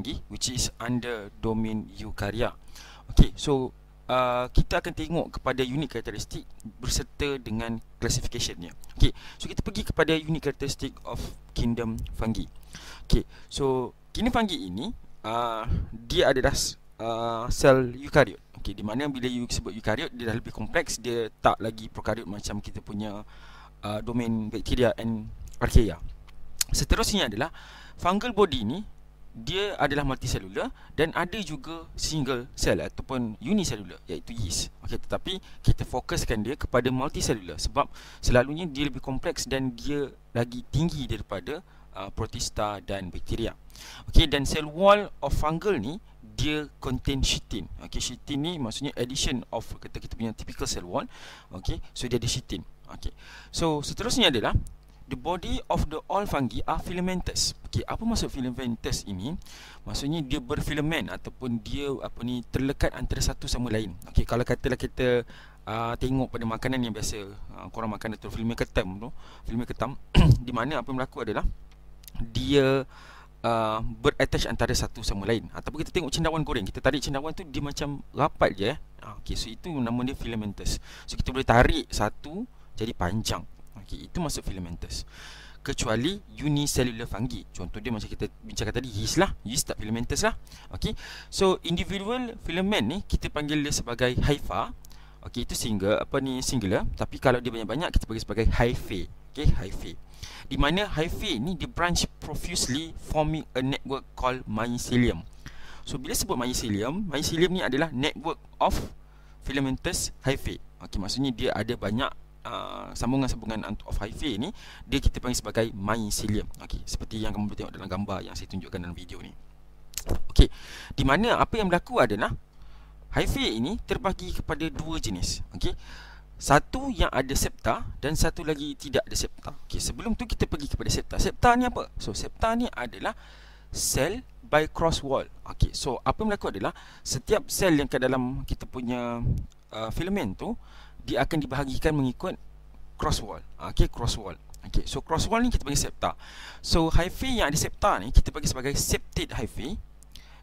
canggih which is under domain eukarya. Okey, so uh, kita akan tengok kepada unit karakteristik berserta dengan classificationnya. Okey, so kita pergi kepada unit karakteristik of kingdom fungi. Okey, so kingdom fungi ini uh, dia adalah uh, sel eukariot. Okey, di mana bila you sebut eukariot dia dah lebih kompleks, dia tak lagi prokariot macam kita punya uh, domain bakteria and archaea. Seterusnya adalah fungal body ni dia adalah multiselular dan ada juga single cell ataupun unicellular iaitu yeast. Okey tetapi kita fokuskan dia kepada multiselular sebab selalunya dia lebih kompleks dan dia lagi tinggi daripada uh, protista dan bakteria. Okey dan cell wall of fungal ni dia contain chitin. Okey chitin ni maksudnya addition of kata kita punya typical cell wall. Okey so dia ada chitin. Okey. So seterusnya adalah the body of the all fungi are filamentous. Okey, apa maksud filamentous ini? Maksudnya dia berfilamen ataupun dia apa ni terlekat antara satu sama lain. Okey, kalau katalah kita uh, tengok pada makanan yang biasa uh, korang makan atau filamen ketam tu, filamen ketam di mana apa yang berlaku adalah dia uh, berattach antara satu sama lain ataupun kita tengok cendawan goreng kita tarik cendawan tu dia macam rapat je eh. Okey, so itu nama dia filamentous. So kita boleh tarik satu jadi panjang fungi itu masuk filamentous kecuali unicellular fungi contoh dia macam kita bincangkan tadi yeast lah yeast tak filamentous lah okey so individual filament ni kita panggil dia sebagai hypha okey itu single apa ni singular tapi kalau dia banyak-banyak kita panggil sebagai hyphae okey hyphae di mana hyphae ni dia branch profusely forming a network called mycelium so bila sebut mycelium mycelium ni adalah network of filamentous hyphae okey maksudnya dia ada banyak Uh, sambungan-sambungan of hyphae ni dia kita panggil sebagai mycelium. Okey, seperti yang kamu boleh tengok dalam gambar yang saya tunjukkan dalam video ni. Okey, di mana apa yang berlaku adalah hyphae ini terbagi kepada dua jenis. Okey. Satu yang ada septa dan satu lagi tidak ada septa. Okey, sebelum tu kita pergi kepada septa. Septa ni apa? So septa ni adalah sel by cross wall. Okey. So apa yang berlaku adalah setiap sel yang ke dalam kita punya uh, filamen tu dia akan dibahagikan mengikut cross wall. Ah, Okey, cross wall. Okey, so cross wall ni kita panggil septa. So hyphae yang ada septa ni kita bagi sebagai septate hyphae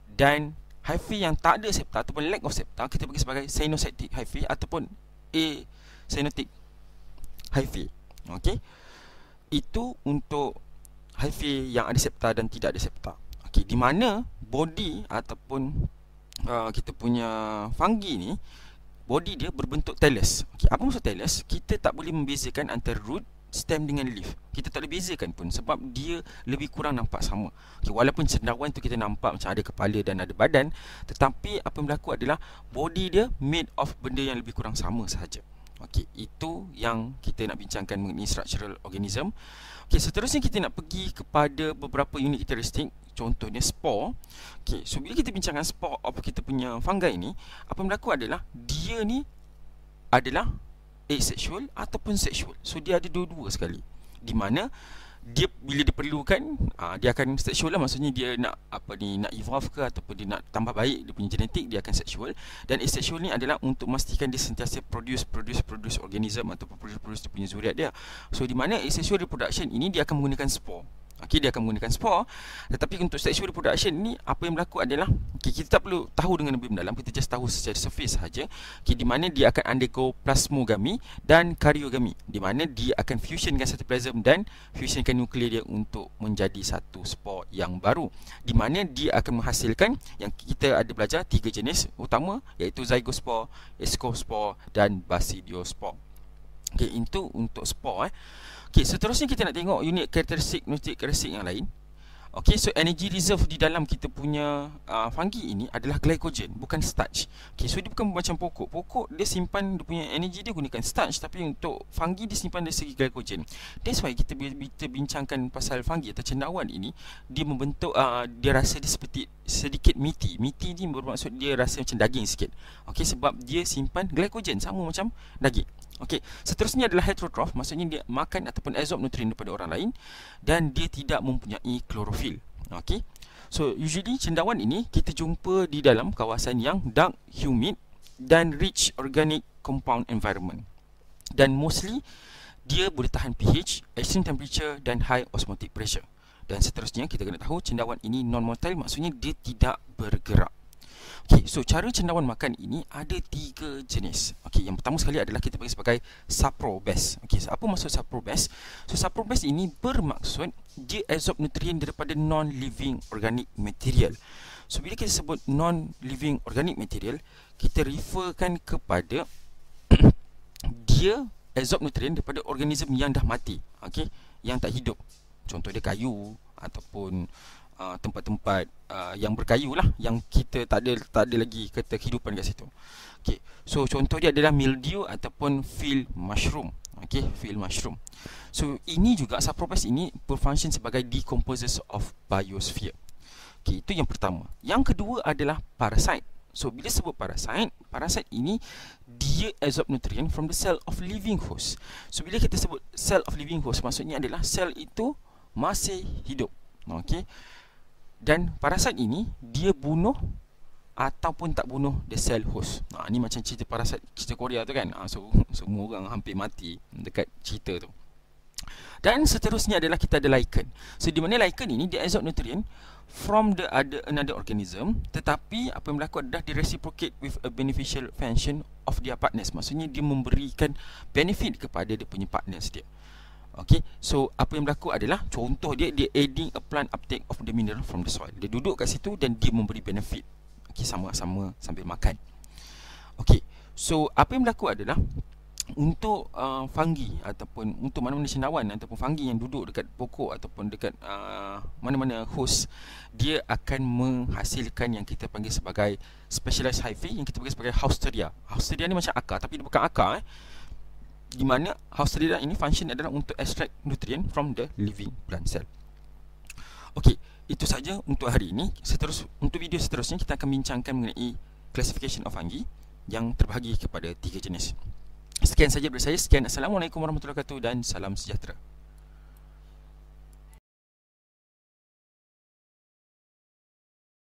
dan hyphae yang tak ada septa ataupun lack of septa kita bagi sebagai sinusitic hyphae ataupun a sinotic hyphae. Okey. Itu untuk hyphae yang ada septa dan tidak ada septa. Okey, di mana body ataupun uh, kita punya fungi ni body dia berbentuk talus. Okay, apa maksud talus? Kita tak boleh membezakan antara root, stem dengan leaf. Kita tak boleh bezakan pun sebab dia lebih kurang nampak sama. Okay, walaupun cendawan tu kita nampak macam ada kepala dan ada badan, tetapi apa yang berlaku adalah body dia made of benda yang lebih kurang sama sahaja. Okey, itu yang kita nak bincangkan mengenai structural organism. Okey, seterusnya kita nak pergi kepada beberapa unit karakteristik contohnya spore okey so bila kita bincangkan spore apa kita punya fungi ni apa berlaku adalah dia ni adalah asexual ataupun sexual so dia ada dua-dua sekali di mana dia bila diperlukan aa, ah, dia akan sexual lah maksudnya dia nak apa ni nak evolve ke ataupun dia nak tambah baik dia punya genetik dia akan sexual dan asexual ni adalah untuk memastikan dia sentiasa produce produce produce organism ataupun produce produce dia punya zuriat dia so di mana asexual reproduction ini dia akan menggunakan spore Okay, dia akan menggunakan spore Tetapi untuk sexual reproduction ni Apa yang berlaku adalah okay, Kita tak perlu tahu dengan lebih mendalam Kita just tahu secara surface sahaja okay, Di mana dia akan undergo plasmogami dan karyogami Di mana dia akan fusion dengan plasm Dan fusionkan dengan nuklear dia Untuk menjadi satu spore yang baru Di mana dia akan menghasilkan Yang kita ada belajar tiga jenis utama Iaitu zygospore, escospore dan basidiospore Okay, itu untuk spore eh Okey, seterusnya kita nak tengok unit karakteristik magnetic karakteristik yang lain. Okey, so energy reserve di dalam kita punya uh, fungi ini adalah glycogen, bukan starch. Okey, so dia bukan macam pokok. Pokok dia simpan dia punya energy dia gunakan starch tapi untuk fungi dia simpan dari segi glycogen. That's why kita kita bincangkan pasal fungi atau cendawan ini, dia membentuk uh, dia rasa dia seperti sedikit miti. Miti ni bermaksud dia rasa macam daging sikit. Okey, sebab dia simpan glycogen sama macam daging. Okey, seterusnya adalah heterotroph, maksudnya dia makan ataupun absorb nutrien daripada orang lain dan dia tidak mempunyai klorofil. Okey. So usually cendawan ini kita jumpa di dalam kawasan yang dark, humid dan rich organic compound environment. Dan mostly dia boleh tahan pH, extreme temperature dan high osmotic pressure. Dan seterusnya kita kena tahu cendawan ini non-motile maksudnya dia tidak bergerak. Okey, so cara cendawan makan ini ada tiga jenis. Okey, yang pertama sekali adalah kita panggil sebagai saprobes. Okey, so apa maksud saprobes? So saprobes ini bermaksud dia absorb nutrien daripada non-living organic material. So bila kita sebut non-living organic material, kita referkan kepada dia absorb nutrien daripada organisme yang dah mati. Okey, yang tak hidup. Contoh dia kayu ataupun Uh, tempat-tempat uh, yang berkayu lah yang kita tak ada tak ada lagi kata kehidupan kat situ. Okey. So contoh dia adalah mildew ataupun field mushroom. Okey, field mushroom. So ini juga sapropes ini berfungsi sebagai decomposers of biosphere. Okey, itu yang pertama. Yang kedua adalah parasite. So bila sebut parasite, parasite ini dia absorb nutrient from the cell of living host. So bila kita sebut cell of living host maksudnya adalah sel itu masih hidup. Okey dan parasit ini dia bunuh ataupun tak bunuh the cell host. Ha ni macam cerita parasit cerita Korea tu kan. Ha, so semua orang hampir mati dekat cerita tu. Dan seterusnya adalah kita ada lichen. So di mana lichen ini dia absorb nutrient from the other another organism tetapi apa yang berlaku adalah dia reciprocate with a beneficial function of their partners. Maksudnya dia memberikan benefit kepada dia punya partners dia. Okay, so apa yang berlaku adalah contoh dia dia adding a plant uptake of the mineral from the soil. Dia duduk kat situ dan dia memberi benefit. Okay, sama-sama sambil makan. Okay, so apa yang berlaku adalah untuk uh, fungi ataupun untuk mana-mana senawan ataupun fungi yang duduk dekat pokok ataupun dekat uh, mana-mana host dia akan menghasilkan yang kita panggil sebagai specialized hyphae yang kita panggil sebagai hausteria. Hausteria ni macam akar tapi dia bukan akar eh di mana house sterilan ini function adalah untuk extract nutrient from the living plant cell. Okey, itu saja untuk hari ini. Seterus untuk video seterusnya kita akan bincangkan mengenai classification of fungi yang terbahagi kepada tiga jenis. Sekian saja dari saya. Sekian. Assalamualaikum warahmatullahi wabarakatuh dan salam sejahtera.